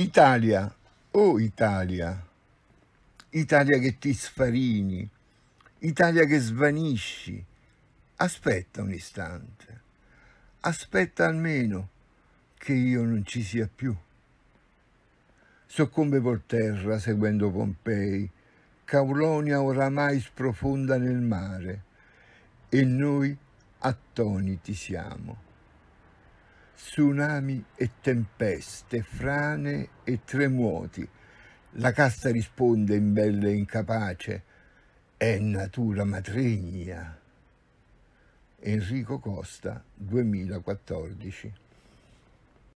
Italia, oh Italia, Italia che ti sfarini, Italia che svanisci, aspetta un istante, aspetta almeno che io non ci sia più. Soccombe Volterra seguendo Pompei, Caulonia oramai sprofonda nel mare, e noi attoniti siamo tsunami e tempeste, frane e tremuoti. La cassa risponde in belle incapace, è natura matrigna. Enrico Costa 2014